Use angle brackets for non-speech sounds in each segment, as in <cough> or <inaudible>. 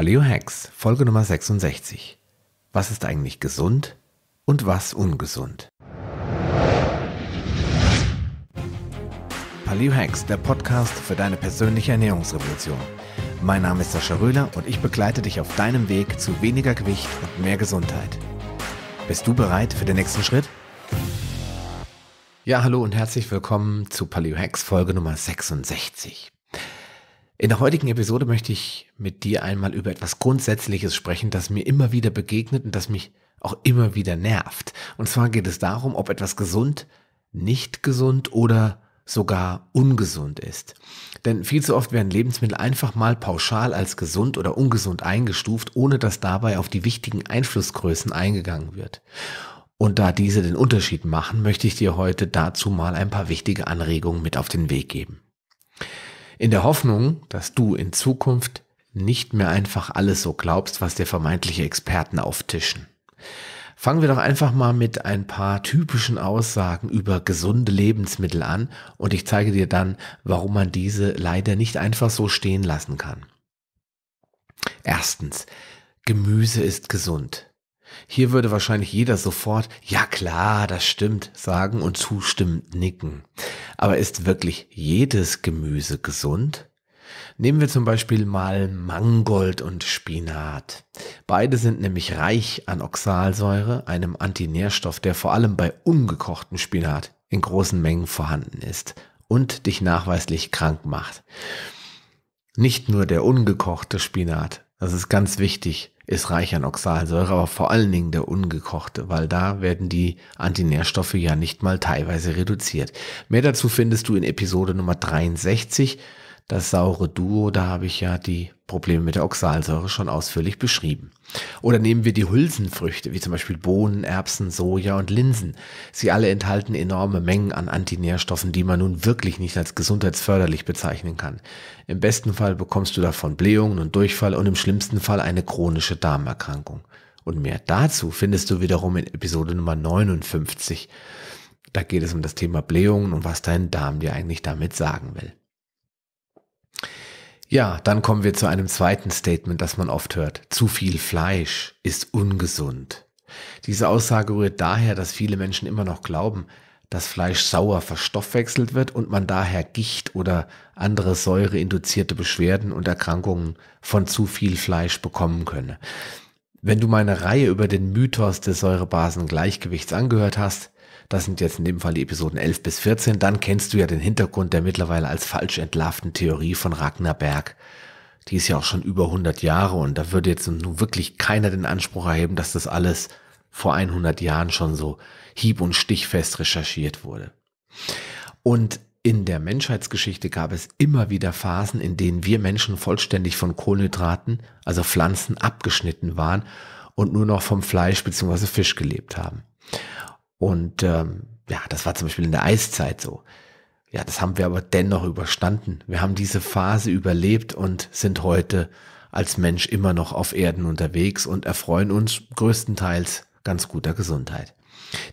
Paleo Hacks, Folge Nummer 66. Was ist eigentlich gesund und was ungesund? Paleo Hacks, der Podcast für deine persönliche Ernährungsrevolution. Mein Name ist Sascha Röhler und ich begleite dich auf deinem Weg zu weniger Gewicht und mehr Gesundheit. Bist du bereit für den nächsten Schritt? Ja, hallo und herzlich willkommen zu Paleo Hacks Folge Nummer 66. In der heutigen Episode möchte ich mit dir einmal über etwas Grundsätzliches sprechen, das mir immer wieder begegnet und das mich auch immer wieder nervt. Und zwar geht es darum, ob etwas gesund, nicht gesund oder sogar ungesund ist. Denn viel zu oft werden Lebensmittel einfach mal pauschal als gesund oder ungesund eingestuft, ohne dass dabei auf die wichtigen Einflussgrößen eingegangen wird. Und da diese den Unterschied machen, möchte ich dir heute dazu mal ein paar wichtige Anregungen mit auf den Weg geben. In der Hoffnung, dass du in Zukunft nicht mehr einfach alles so glaubst, was dir vermeintliche Experten auftischen. Fangen wir doch einfach mal mit ein paar typischen Aussagen über gesunde Lebensmittel an und ich zeige dir dann, warum man diese leider nicht einfach so stehen lassen kann. Erstens, Gemüse ist gesund. Hier würde wahrscheinlich jeder sofort, ja klar, das stimmt, sagen und zustimmend nicken. Aber ist wirklich jedes Gemüse gesund? Nehmen wir zum Beispiel mal Mangold und Spinat. Beide sind nämlich reich an Oxalsäure, einem Antinährstoff, der vor allem bei ungekochten Spinat in großen Mengen vorhanden ist und dich nachweislich krank macht. Nicht nur der ungekochte Spinat, das ist ganz wichtig, ist reich an Oxalsäure, aber vor allen Dingen der ungekochte, weil da werden die Antinährstoffe ja nicht mal teilweise reduziert. Mehr dazu findest du in Episode Nummer 63. Das saure Duo, da habe ich ja die Probleme mit der Oxalsäure schon ausführlich beschrieben. Oder nehmen wir die Hülsenfrüchte, wie zum Beispiel Bohnen, Erbsen, Soja und Linsen. Sie alle enthalten enorme Mengen an Antinährstoffen, die man nun wirklich nicht als gesundheitsförderlich bezeichnen kann. Im besten Fall bekommst du davon Blähungen und Durchfall und im schlimmsten Fall eine chronische Darmerkrankung. Und mehr dazu findest du wiederum in Episode Nummer 59. Da geht es um das Thema Blähungen und was dein Darm dir eigentlich damit sagen will. Ja, dann kommen wir zu einem zweiten Statement, das man oft hört. Zu viel Fleisch ist ungesund. Diese Aussage rührt daher, dass viele Menschen immer noch glauben, dass Fleisch sauer verstoffwechselt wird und man daher Gicht oder andere säureinduzierte Beschwerden und Erkrankungen von zu viel Fleisch bekommen könne. Wenn du meine Reihe über den Mythos des Säurebasengleichgewichts angehört hast, das sind jetzt in dem Fall die Episoden 11 bis 14. Dann kennst du ja den Hintergrund der mittlerweile als falsch entlarvten Theorie von Ragnar Berg. Die ist ja auch schon über 100 Jahre und da würde jetzt nun wirklich keiner den Anspruch erheben, dass das alles vor 100 Jahren schon so hieb- und stichfest recherchiert wurde. Und in der Menschheitsgeschichte gab es immer wieder Phasen, in denen wir Menschen vollständig von Kohlenhydraten, also Pflanzen, abgeschnitten waren und nur noch vom Fleisch bzw. Fisch gelebt haben. Und ähm, ja, das war zum Beispiel in der Eiszeit so. Ja, das haben wir aber dennoch überstanden. Wir haben diese Phase überlebt und sind heute als Mensch immer noch auf Erden unterwegs und erfreuen uns größtenteils ganz guter Gesundheit.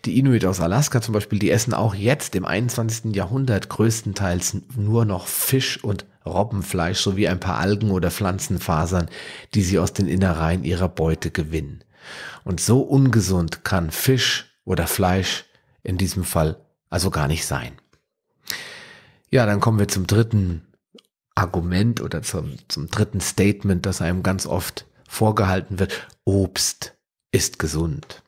Die Inuit aus Alaska zum Beispiel, die essen auch jetzt im 21. Jahrhundert größtenteils nur noch Fisch und Robbenfleisch sowie ein paar Algen oder Pflanzenfasern, die sie aus den Innereien ihrer Beute gewinnen. Und so ungesund kann Fisch, oder Fleisch in diesem Fall also gar nicht sein. Ja, dann kommen wir zum dritten Argument oder zum, zum dritten Statement, das einem ganz oft vorgehalten wird. Obst ist gesund.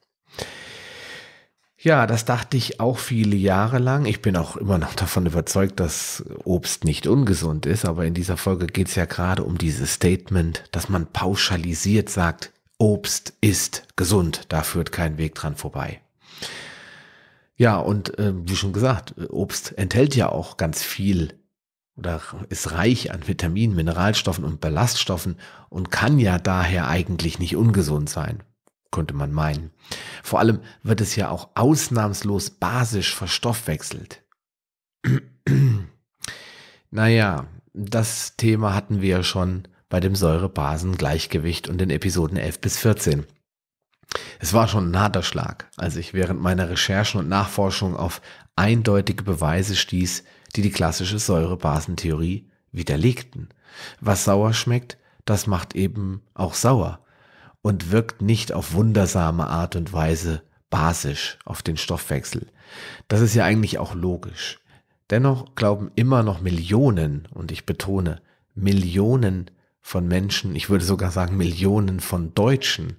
Ja, das dachte ich auch viele Jahre lang. Ich bin auch immer noch davon überzeugt, dass Obst nicht ungesund ist, aber in dieser Folge geht es ja gerade um dieses Statement, dass man pauschalisiert sagt, Obst ist gesund, da führt kein Weg dran vorbei. Ja, und äh, wie schon gesagt, Obst enthält ja auch ganz viel oder ist reich an Vitaminen, Mineralstoffen und Ballaststoffen und kann ja daher eigentlich nicht ungesund sein, könnte man meinen. Vor allem wird es ja auch ausnahmslos basisch verstoffwechselt. <clears throat> naja, das Thema hatten wir ja schon bei dem Säurebasengleichgewicht und den Episoden 11 bis 14. Es war schon ein harter Schlag, als ich während meiner Recherchen und Nachforschung auf eindeutige Beweise stieß, die die klassische Säurebasentheorie widerlegten. Was sauer schmeckt, das macht eben auch sauer und wirkt nicht auf wundersame Art und Weise basisch auf den Stoffwechsel. Das ist ja eigentlich auch logisch. Dennoch glauben immer noch Millionen, und ich betone, Millionen von Menschen, ich würde sogar sagen Millionen von Deutschen,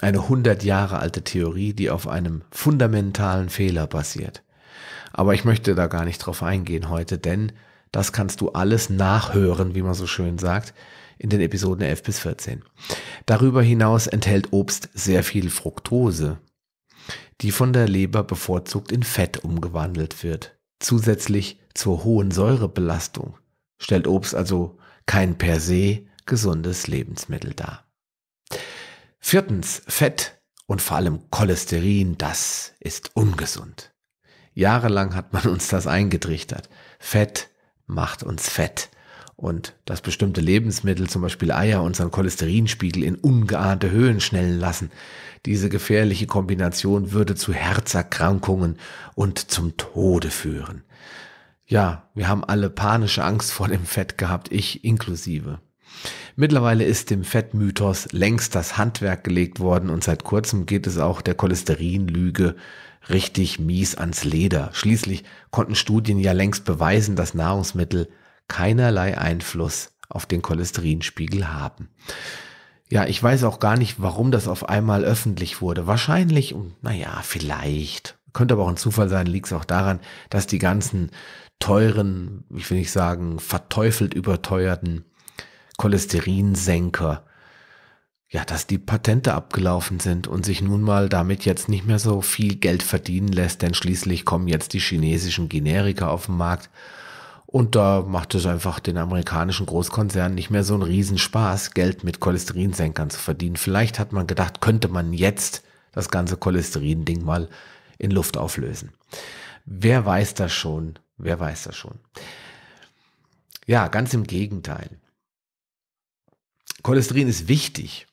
eine 100 Jahre alte Theorie, die auf einem fundamentalen Fehler basiert. Aber ich möchte da gar nicht drauf eingehen heute, denn das kannst du alles nachhören, wie man so schön sagt, in den Episoden 11 bis 14. Darüber hinaus enthält Obst sehr viel Fructose, die von der Leber bevorzugt in Fett umgewandelt wird. Zusätzlich zur hohen Säurebelastung stellt Obst also kein per se gesundes Lebensmittel dar. Viertens, Fett und vor allem Cholesterin, das ist ungesund. Jahrelang hat man uns das eingetrichtert. Fett macht uns fett. Und dass bestimmte Lebensmittel, zum Beispiel Eier, unseren Cholesterinspiegel in ungeahnte Höhen schnellen lassen. Diese gefährliche Kombination würde zu Herzerkrankungen und zum Tode führen. Ja, wir haben alle panische Angst vor dem Fett gehabt, ich inklusive. Mittlerweile ist dem Fettmythos längst das Handwerk gelegt worden und seit kurzem geht es auch der Cholesterinlüge richtig mies ans Leder. Schließlich konnten Studien ja längst beweisen, dass Nahrungsmittel keinerlei Einfluss auf den Cholesterinspiegel haben. Ja, ich weiß auch gar nicht, warum das auf einmal öffentlich wurde. Wahrscheinlich, naja, vielleicht. Könnte aber auch ein Zufall sein, liegt es auch daran, dass die ganzen teuren, ich will nicht sagen, verteufelt überteuerten Cholesterinsenker, ja, dass die Patente abgelaufen sind und sich nun mal damit jetzt nicht mehr so viel Geld verdienen lässt, denn schließlich kommen jetzt die chinesischen Generika auf den Markt. Und da macht es einfach den amerikanischen Großkonzernen nicht mehr so einen Riesenspaß, Geld mit Cholesterinsenkern zu verdienen. Vielleicht hat man gedacht, könnte man jetzt das ganze Cholesterin-Ding mal in Luft auflösen. Wer weiß das schon? Wer weiß das schon? Ja, ganz im Gegenteil. Cholesterin ist wichtig.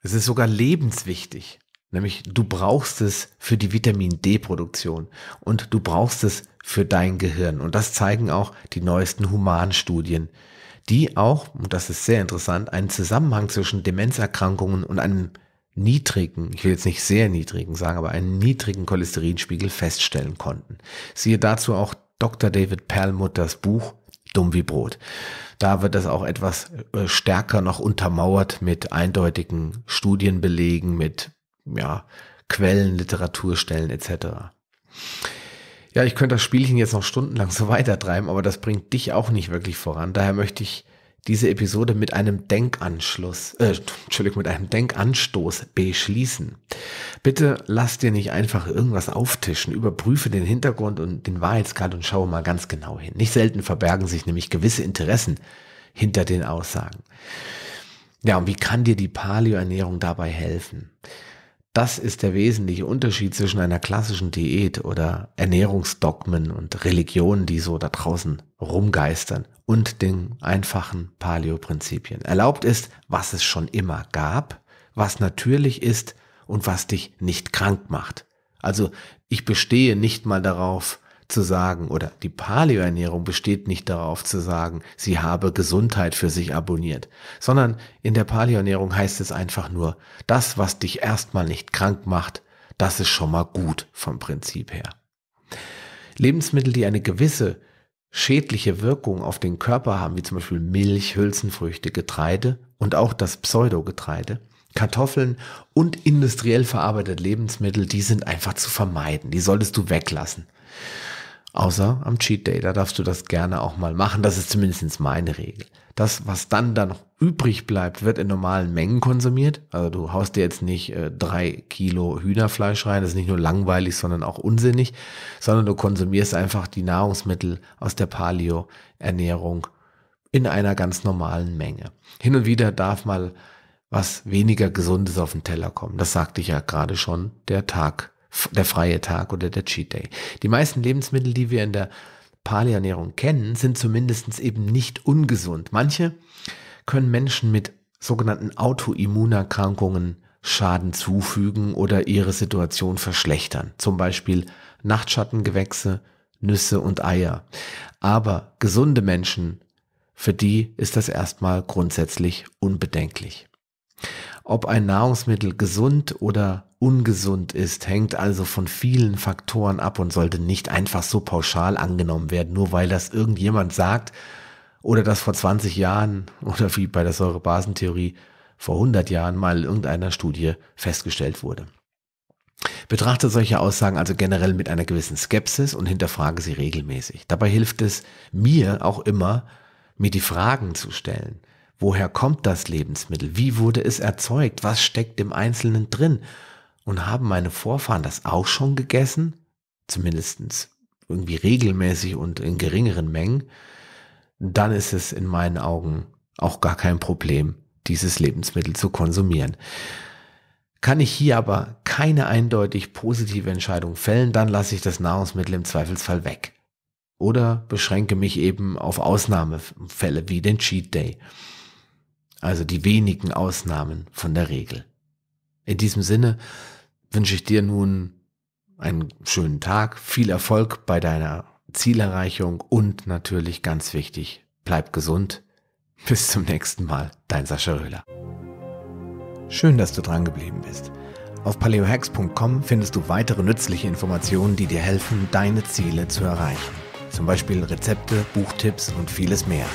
Es ist sogar lebenswichtig. Nämlich du brauchst es für die Vitamin D-Produktion und du brauchst es für dein Gehirn. Und das zeigen auch die neuesten Humanstudien, die auch, und das ist sehr interessant, einen Zusammenhang zwischen Demenzerkrankungen und einem niedrigen, ich will jetzt nicht sehr niedrigen sagen, aber einen niedrigen Cholesterinspiegel feststellen konnten. Siehe dazu auch Dr. David Perlmutters Buch dumm wie Brot. Da wird das auch etwas äh, stärker noch untermauert mit eindeutigen Studienbelegen, mit ja, Quellen, Literaturstellen etc. Ja, ich könnte das Spielchen jetzt noch stundenlang <laughs> so weiter treiben, aber das bringt dich auch nicht wirklich voran. Daher möchte ich diese Episode mit einem Denkanschluss, äh, Entschuldigung, mit einem Denkanstoß beschließen. Bitte lass dir nicht einfach irgendwas auftischen, überprüfe den Hintergrund und den Wahrheitsgrad und schaue mal ganz genau hin. Nicht selten verbergen sich nämlich gewisse Interessen hinter den Aussagen. Ja, und wie kann dir die Paleoernährung dabei helfen? Das ist der wesentliche Unterschied zwischen einer klassischen Diät oder Ernährungsdogmen und Religionen, die so da draußen rumgeistern und den einfachen Paleo-Prinzipien. Erlaubt ist, was es schon immer gab, was natürlich ist und was dich nicht krank macht. Also ich bestehe nicht mal darauf, zu sagen, oder die Paleoernährung besteht nicht darauf zu sagen, sie habe Gesundheit für sich abonniert, sondern in der Paleoernährung heißt es einfach nur, das, was dich erstmal nicht krank macht, das ist schon mal gut vom Prinzip her. Lebensmittel, die eine gewisse schädliche Wirkung auf den Körper haben, wie zum Beispiel Milch, Hülsenfrüchte, Getreide und auch das Pseudogetreide, Kartoffeln und industriell verarbeitete Lebensmittel, die sind einfach zu vermeiden, die solltest du weglassen. Außer am Cheat Day, da darfst du das gerne auch mal machen. Das ist zumindest meine Regel. Das, was dann da noch übrig bleibt, wird in normalen Mengen konsumiert. Also du haust dir jetzt nicht äh, drei Kilo Hühnerfleisch rein. Das ist nicht nur langweilig, sondern auch unsinnig, sondern du konsumierst einfach die Nahrungsmittel aus der Paleo-Ernährung in einer ganz normalen Menge. Hin und wieder darf mal was weniger Gesundes auf den Teller kommen. Das sagte ich ja gerade schon. Der Tag der freie Tag oder der Cheat Day. Die meisten Lebensmittel, die wir in der Paleoernährung kennen, sind zumindest eben nicht ungesund. Manche können Menschen mit sogenannten Autoimmunerkrankungen Schaden zufügen oder ihre Situation verschlechtern. Zum Beispiel Nachtschattengewächse, Nüsse und Eier. Aber gesunde Menschen, für die ist das erstmal grundsätzlich unbedenklich. Ob ein Nahrungsmittel gesund oder ungesund ist, hängt also von vielen Faktoren ab und sollte nicht einfach so pauschal angenommen werden, nur weil das irgendjemand sagt oder das vor 20 Jahren <laughs> oder wie bei der Säurebasentheorie vor 100 Jahren mal in irgendeiner Studie festgestellt wurde. Betrachte solche Aussagen also generell mit einer gewissen Skepsis und hinterfrage sie regelmäßig. Dabei hilft es mir auch immer, mir die Fragen zu stellen. Woher kommt das Lebensmittel? Wie wurde es erzeugt? Was steckt im Einzelnen drin? Und haben meine Vorfahren das auch schon gegessen? Zumindest irgendwie regelmäßig und in geringeren Mengen. Dann ist es in meinen Augen auch gar kein Problem, dieses Lebensmittel zu konsumieren. Kann ich hier aber keine eindeutig positive Entscheidung fällen, dann lasse ich das Nahrungsmittel im Zweifelsfall weg. Oder beschränke mich eben auf Ausnahmefälle wie den Cheat Day also die wenigen Ausnahmen von der Regel. In diesem Sinne wünsche ich dir nun einen schönen Tag, viel Erfolg bei deiner Zielerreichung und natürlich ganz wichtig, bleib gesund. Bis zum nächsten Mal, dein Sascha Röhler. Schön, dass du dran geblieben bist. Auf paleohex.com findest du weitere nützliche Informationen, die dir helfen, deine Ziele zu erreichen. Zum Beispiel Rezepte, Buchtipps und vieles mehr.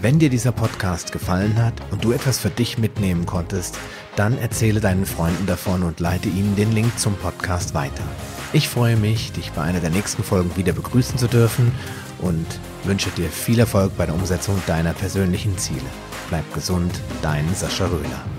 Wenn dir dieser Podcast gefallen hat und du etwas für dich mitnehmen konntest, dann erzähle deinen Freunden davon und leite ihnen den Link zum Podcast weiter. Ich freue mich, dich bei einer der nächsten Folgen wieder begrüßen zu dürfen und wünsche dir viel Erfolg bei der Umsetzung deiner persönlichen Ziele. Bleib gesund, dein Sascha Röhler.